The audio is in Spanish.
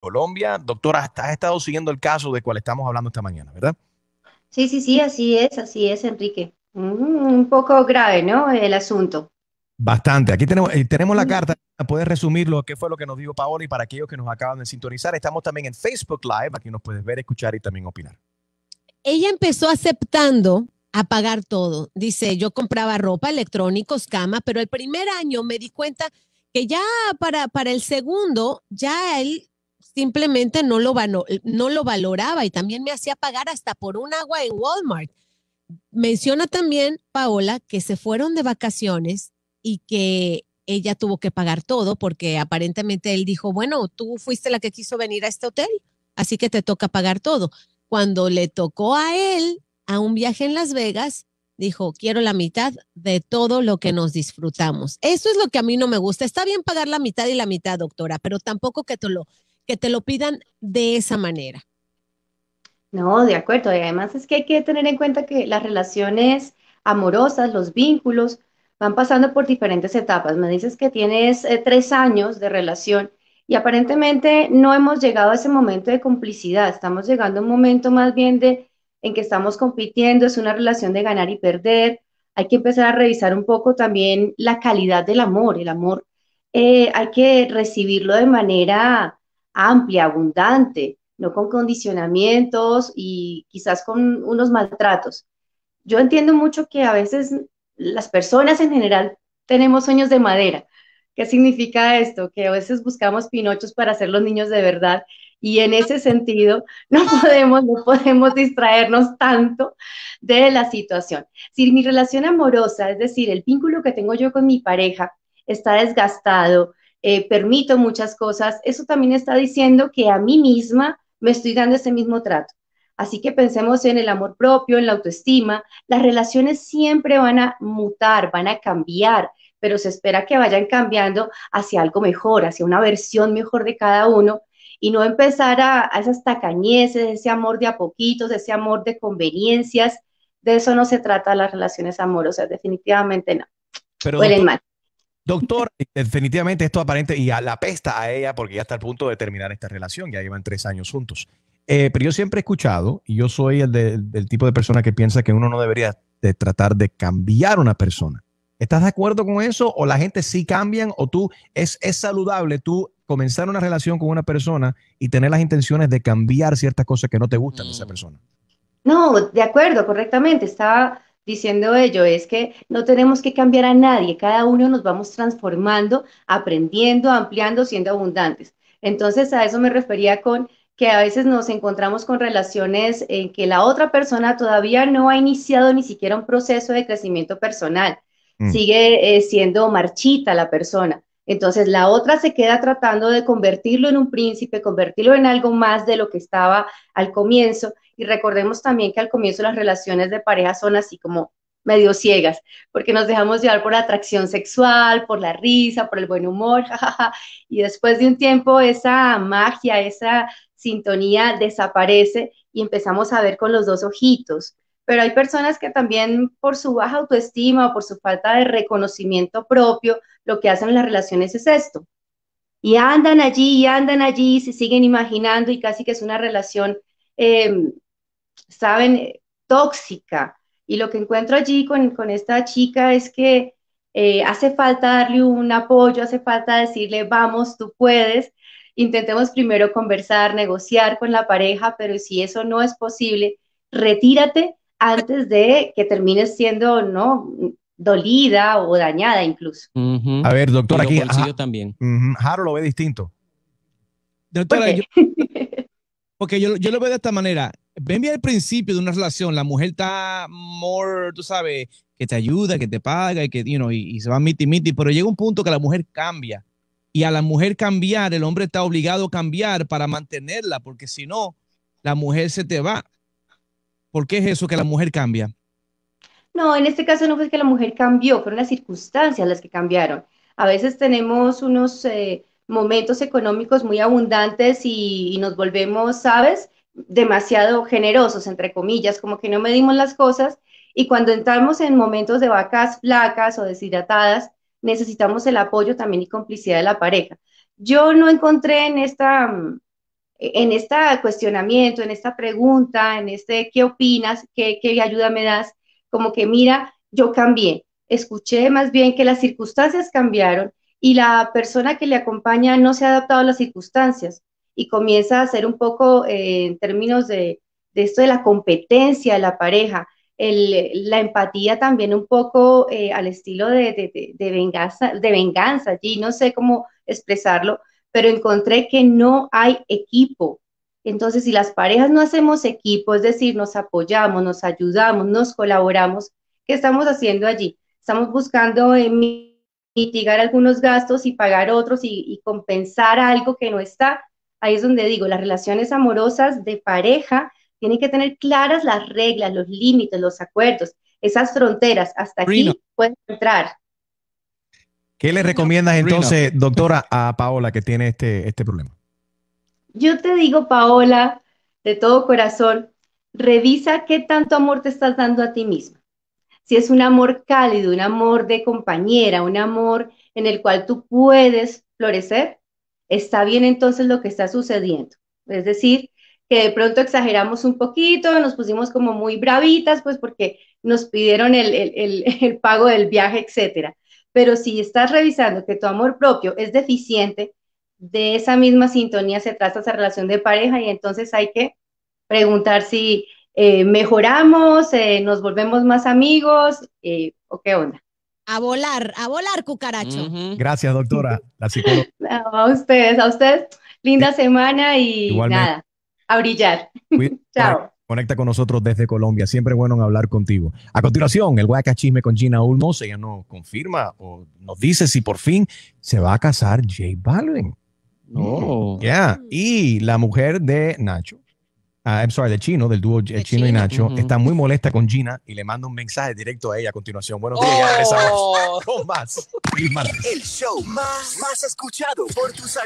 Colombia. Doctora, has estado siguiendo el caso de cual estamos hablando esta mañana, ¿verdad? Sí, sí, sí, así es, así es, Enrique. Mm, un poco grave, ¿no? El asunto. Bastante. Aquí tenemos, eh, tenemos la mm. carta. Puedes resumir lo que fue lo que nos dijo Paola y para aquellos que nos acaban de sintonizar, estamos también en Facebook Live. Aquí nos puedes ver, escuchar y también opinar. Ella empezó aceptando a pagar todo. Dice, yo compraba ropa, electrónicos, camas, pero el primer año me di cuenta que ya para, para el segundo, ya él simplemente no lo, no lo valoraba y también me hacía pagar hasta por un agua en Walmart. Menciona también, Paola, que se fueron de vacaciones y que ella tuvo que pagar todo porque aparentemente él dijo, bueno, tú fuiste la que quiso venir a este hotel, así que te toca pagar todo. Cuando le tocó a él a un viaje en Las Vegas, dijo, quiero la mitad de todo lo que nos disfrutamos. Eso es lo que a mí no me gusta. Está bien pagar la mitad y la mitad, doctora, pero tampoco que te lo que te lo pidan de esa manera. No, de acuerdo. Y además es que hay que tener en cuenta que las relaciones amorosas, los vínculos, van pasando por diferentes etapas. Me dices que tienes eh, tres años de relación y aparentemente no hemos llegado a ese momento de complicidad. Estamos llegando a un momento más bien de en que estamos compitiendo, es una relación de ganar y perder. Hay que empezar a revisar un poco también la calidad del amor. El amor eh, hay que recibirlo de manera amplia, abundante, no con condicionamientos y quizás con unos maltratos. Yo entiendo mucho que a veces las personas en general tenemos sueños de madera. ¿Qué significa esto? Que a veces buscamos pinochos para ser los niños de verdad y en ese sentido no podemos, no podemos distraernos tanto de la situación. Si mi relación amorosa, es decir, el vínculo que tengo yo con mi pareja, está desgastado, eh, permito muchas cosas, eso también está diciendo que a mí misma me estoy dando ese mismo trato. Así que pensemos en el amor propio, en la autoestima. Las relaciones siempre van a mutar, van a cambiar, pero se espera que vayan cambiando hacia algo mejor, hacia una versión mejor de cada uno y no empezar a, esas tacañeces, ese amor de a poquitos, ese amor de conveniencias. De eso no se trata las relaciones amorosas, definitivamente no. Pero mal. Doctor, eh, definitivamente esto aparente y a la pesta a ella porque ya está al punto de terminar esta relación, ya llevan tres años juntos. Eh, pero yo siempre he escuchado, y yo soy el del tipo de persona que piensa que uno no debería tratar de cambiar una persona. ¿Estás de acuerdo con eso? ¿O la gente sí cambian? ¿O tú es, es saludable tú comenzar una relación con una persona y tener las intenciones de cambiar ciertas cosas que no te gustan de esa mm. persona? No, de acuerdo, correctamente. Está diciendo ello, es que no tenemos que cambiar a nadie, cada uno nos vamos transformando, aprendiendo, ampliando, siendo abundantes. Entonces a eso me refería con que a veces nos encontramos con relaciones en que la otra persona todavía no ha iniciado ni siquiera un proceso de crecimiento personal, mm. sigue eh, siendo marchita la persona. Entonces la otra se queda tratando de convertirlo en un príncipe, convertirlo en algo más de lo que estaba al comienzo y recordemos también que al comienzo las relaciones de pareja son así como medio ciegas, porque nos dejamos llevar por la atracción sexual, por la risa, por el buen humor, jajaja, y después de un tiempo esa magia, esa sintonía desaparece y empezamos a ver con los dos ojitos. Pero hay personas que también por su baja autoestima o por su falta de reconocimiento propio, lo que hacen en las relaciones es esto. Y andan allí, y andan allí, se siguen imaginando y casi que es una relación em, saben, eh, tóxica. Y lo que encuentro allí con, con esta chica es que eh, hace falta darle un apoyo, hace falta decirle, vamos, tú puedes. Intentemos primero conversar, negociar con la pareja, pero si eso no es posible, retírate antes de que termines siendo, ¿no? dolida o dañada incluso. A ver, doctor, aquí yo también. Jaro lo ve distinto. Doctora, yo, porque yo, yo, lo veo de esta manera ven bien al principio de una relación, la mujer está more, tú sabes, que te ayuda, que te paga y que, you y, se va miti miti, pero llega un punto que la mujer cambia. Y a la mujer cambiar, el hombre está obligado a cambiar para mantenerla, porque si no, la mujer se te va. ¿Por qué es eso que la mujer cambia? No, en este caso no fue que la mujer cambió, fueron las circunstancias las que cambiaron. A veces tenemos unos eh, momentos económicos muy abundantes y nos volvemos, ¿sabes? demasiado generosos, entre comillas, como que no medimos las cosas y cuando entramos en momentos de vacas flacas o deshidratadas, necesitamos el apoyo también y complicidad de la pareja. Yo no encontré en esta en este cuestionamiento, en esta pregunta, en este qué opinas, qué, qué ayuda me das, como que mira, yo cambié, escuché más bien que las circunstancias cambiaron y la persona que le acompaña no se ha adaptado a las circunstancias y comienza a ser un poco eh, en términos de, esto de la competencia de la pareja, el, la empatía también un poco eh, al estilo de, de, venganza, de venganza, allí no sé cómo expresarlo, pero encontré que no hay equipo. Entonces, si las parejas no hacemos equipo, es decir, nos apoyamos, nos ayudamos, nos colaboramos, ¿qué estamos haciendo allí? Estamos buscando eh, mitigar algunos gastos y pagar otros y, y compensar algo que no está ahí es donde digo, las relaciones amorosas de pareja tienen que tener claras las reglas, los límites, los acuerdos, esas fronteras. Hasta aquí puedes entrar. ¿Qué le recomiendas entonces, doctora, a Paola que tiene este, este problema? Yo te digo, Paola, de todo corazón, revisa qué tanto amor te estás dando a ti misma. Si es un amor cálido, un amor de compañera, un amor en el cual tú puedes florecer, está bien entonces lo que está sucediendo. Es decir, que de pronto exageramos un poquito, nos pusimos como muy bravitas, pues porque nos pidieron el, pago del viaje, etcétera. Pero si estás revisando que tu amor propio es deficiente, de esa misma sintonía se trata esa relación de pareja y entonces hay que preguntar si eh, mejoramos, eh, nos volvemos más amigos, eh, o qué onda. A volar, a volar, cucaracho. Gracias, doctora. a ustedes, a ustedes. Linda eh, semana y nada, a brillar. Chao. Conecta con nosotros desde Colombia. Siempre bueno en hablar contigo. A continuación, el Guayacas Chisme con Gina Ulmos. Ella nos confirma o nos dice si por fin se va a casar Jay Balvin. No. Oh. Ya. Y la mujer de Nacho Ah, I'm sorry, de Chino, del dúo Chino, y Nacho, está muy molesta con Gina y le manda un mensaje directo a ella a continuación. Buenos días, oh. más. El show más, escuchado por tus